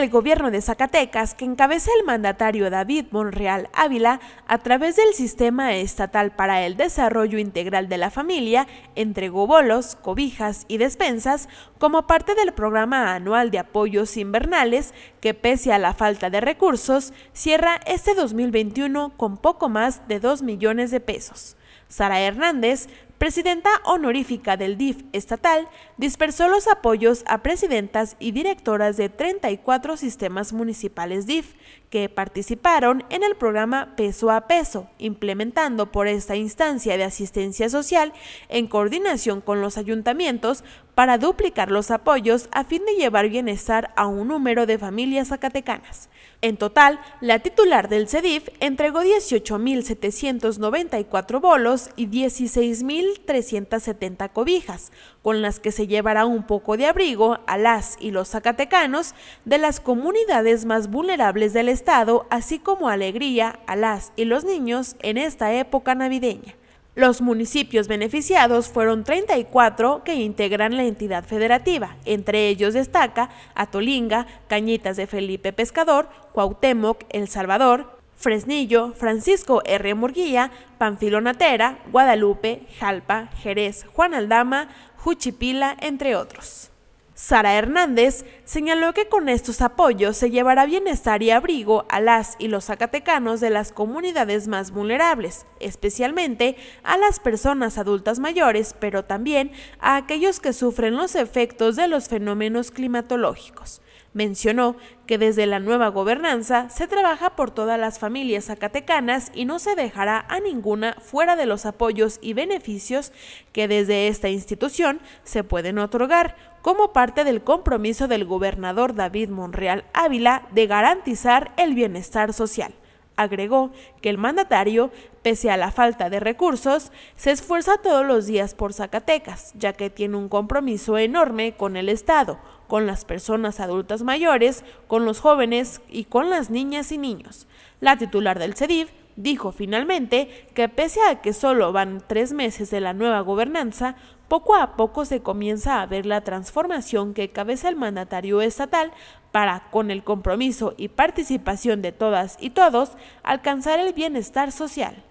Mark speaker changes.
Speaker 1: El gobierno de Zacatecas, que encabeza el mandatario David Monreal Ávila, a través del Sistema Estatal para el Desarrollo Integral de la Familia, entregó bolos, cobijas y despensas como parte del programa anual de apoyos invernales que, pese a la falta de recursos, cierra este 2021 con poco más de 2 millones de pesos. Sara Hernández, presidenta honorífica del DIF estatal, dispersó los apoyos a presidentas y directoras de 34 sistemas municipales DIF que participaron en el programa Peso a Peso, implementando por esta instancia de asistencia social en coordinación con los ayuntamientos para duplicar los apoyos a fin de llevar bienestar a un número de familias zacatecanas. En total, la titular del CEDIF entregó 18.794 bolos y 16.000 1.370 cobijas, con las que se llevará un poco de abrigo a las y los zacatecanos de las comunidades más vulnerables del estado, así como alegría a las y los niños en esta época navideña. Los municipios beneficiados fueron 34 que integran la entidad federativa. Entre ellos destaca Atolinga, Cañitas de Felipe Pescador, Cuauhtémoc, El Salvador, Fresnillo, Francisco R. Murguía, Panfilo Natera, Guadalupe, Jalpa, Jerez, Juan Aldama, Juchipila, entre otros. Sara Hernández señaló que con estos apoyos se llevará bienestar y abrigo a las y los zacatecanos de las comunidades más vulnerables, especialmente a las personas adultas mayores, pero también a aquellos que sufren los efectos de los fenómenos climatológicos. Mencionó que desde la nueva gobernanza se trabaja por todas las familias zacatecanas y no se dejará a ninguna fuera de los apoyos y beneficios que desde esta institución se pueden otorgar, como parte del compromiso del gobernador David Monreal Ávila de garantizar el bienestar social. Agregó que el mandatario, pese a la falta de recursos, se esfuerza todos los días por Zacatecas, ya que tiene un compromiso enorme con el Estado, con las personas adultas mayores, con los jóvenes y con las niñas y niños. La titular del CEDIF, Dijo finalmente que pese a que solo van tres meses de la nueva gobernanza, poco a poco se comienza a ver la transformación que cabeza el mandatario estatal para, con el compromiso y participación de todas y todos, alcanzar el bienestar social.